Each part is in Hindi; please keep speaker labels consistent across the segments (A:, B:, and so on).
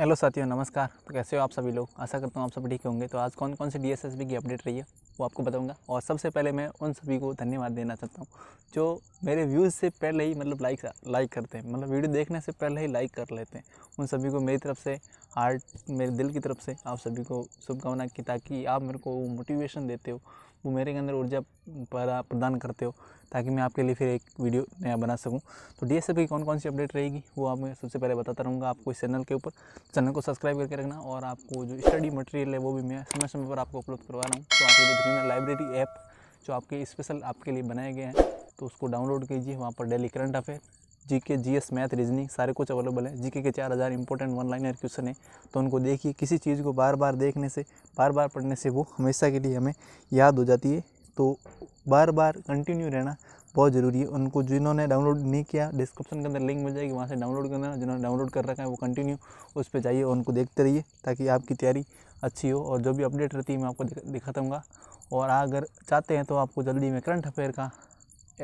A: हेलो साथियों नमस्कार तो कैसे हो आप सभी लोग आशा करता हूँ आप सब ठीक होंगे तो आज कौन कौन सी बी की अपडेट रही है वो आपको बताऊंगा और सबसे पहले मैं उन सभी को धन्यवाद देना चाहता हूँ जो मेरे व्यूज़ से पहले ही मतलब लाइक लाइक करते हैं मतलब वीडियो देखने से पहले ही लाइक कर लेते हैं उन सभी को मेरी तरफ से हार्ट मेरे दिल की तरफ से आप सभी को शुभकामना की ताकि आप मेरे को मोटिवेशन देते हो वो मेरे के अंदर ऊर्जा प्रदान करते हो ताकि मैं आपके लिए फिर एक वीडियो नया बना सकूँ तो डी की कौन कौन सी अपडेट रहेगी वो आप मैं सबसे पहले बताता रहूँगा आपको इस चैनल के ऊपर चैनल को सब्सक्राइब करके रखना और आपको जो स्टडी मटेरियल है वो भी मैं समय समय पर आपको उपलब्ध करवा रहा हूँ तो आपके लिए ग्रीनर लाइब्रेरी ऐप जो आपके स्पेशल आपके लिए बनाए गए हैं तो उसको डाउनलोड कीजिए वहाँ पर daily current affair GK GS math reasoning सारे कुछ अवेलेबल है जीके के चार हज़ार इंपॉर्टेंट वन लाइनर क्वेश्चन है तो उनको देखिए किसी चीज़ को बार बार देखने से बार बार पढ़ने से वो हमेशा के लिए हमें याद हो जाती है तो बार बार कंटिन्यू रहना बहुत ज़रूरी है उनको जिन्होंने डाउनलोड नहीं किया डिस्क्रिप्शन के अंदर लिंक मिल जाएगी वहाँ से डाउनलोड करना जिन्होंने डाउनलोड कर रखा है वो कंटिन्यू उस पर जाइए और उनको देखते रहिए ताकि आपकी तैयारी अच्छी हो और जो भी अपडेट रहती है मैं आपको दिखाता हूँ और अगर चाहते हैं तो आपको जल्दी मैं करंट अफेयर का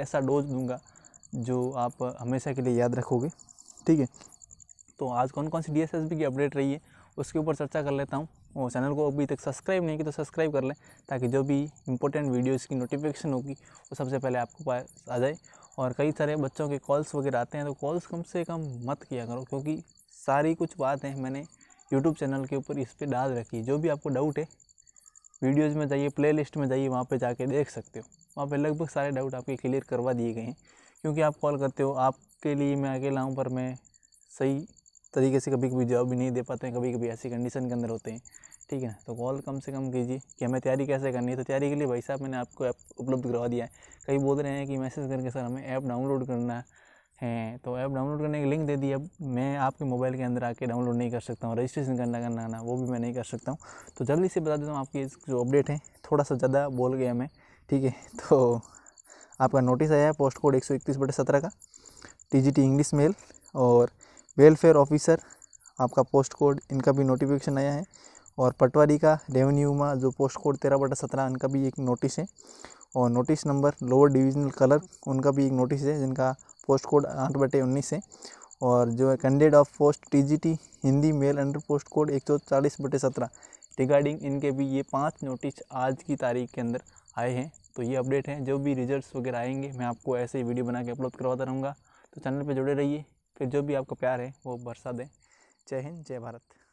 A: ऐसा डोज दूंगा जो आप हमेशा के लिए याद रखोगे ठीक है तो आज कौन कौन सी डी की अपडेट रही है उसके ऊपर चर्चा कर लेता हूँ और चैनल को अभी तक सब्सक्राइब नहीं किया तो सब्सक्राइब कर लें ताकि जो भी इंपॉर्टेंट वीडियोस की नोटिफिकेशन होगी वो सबसे पहले आपको पास आ जाए और कई सारे बच्चों के कॉल्स वगैरह आते हैं तो कॉल्स कम से कम मत किया करो क्योंकि सारी कुछ बातें मैंने यूट्यूब चैनल के ऊपर इस पर डाल रखी है जो भी आपको डाउट है वीडियोज़ में जाइए प्ले में जाइए वहाँ पर जाके देख सकते हो वहाँ पर लगभग सारे डाउट आपके क्लियर करवा दिए गए हैं क्योंकि आप कॉल करते हो आपके लिए मैं अकेला हूँ पर मैं सही तरीके से कभी कभी जवाब भी नहीं दे पाते हैं कभी कभी ऐसी कंडीशन के अंदर होते हैं ठीक है तो कॉल कम से कम कीजिए कि हमें तैयारी कैसे करनी है तो तैयारी के लिए भाई साहब मैंने आपको ऐप उपलब्ध करवा दिया है कई बोल रहे हैं कि मैसेज करके सर हमें ऐप डाउनलोड करना है तो ऐप डाउनलोड करने की लिंक दे दी अब मैं आपके मोबाइल के अंदर आके डाउनलोड नहीं कर सकता हूँ रजिस्ट्रेशन करना करना ना वो भी मैं नहीं कर सकता हूँ तो जल्दी से बता देता हूँ आपकी जो अपडेट है थोड़ा सा ज़्यादा बोल गया मैं ठीक है तो आपका नोटिस आया है पोस्ट कोड एक सौ बटे सत्रह का टी इंग्लिश मेल और वेलफेयर ऑफिसर आपका पोस्ट कोड इनका भी नोटिफिकेशन आया है और पटवारी का रेवेन्यू में जो पोस्ट कोड तेरह बटा सत्रह इनका भी एक नोटिस है और notice number lower divisional clerk उनका भी एक नोटिस है जिनका पोस्ट कोड आठ बटे उन्नीस है और जो है candidate of post TGT Hindi male under post code एक सौ चालीस बटे सत्रह रिगार्डिंग इनके भी ये पांच नोटिस आज की तारीख के अंदर आए हैं तो ये अपडेट हैं जो भी रिजल्ट्स वगैरह आएंगे मैं आपको ऐसे ही वीडियो बना के अपलोड करवाता रहूँगा तो चैनल पर जुड़े रहिए फिर जो भी आपका प्यार है वो बरसा दें जय हिंद जय भारत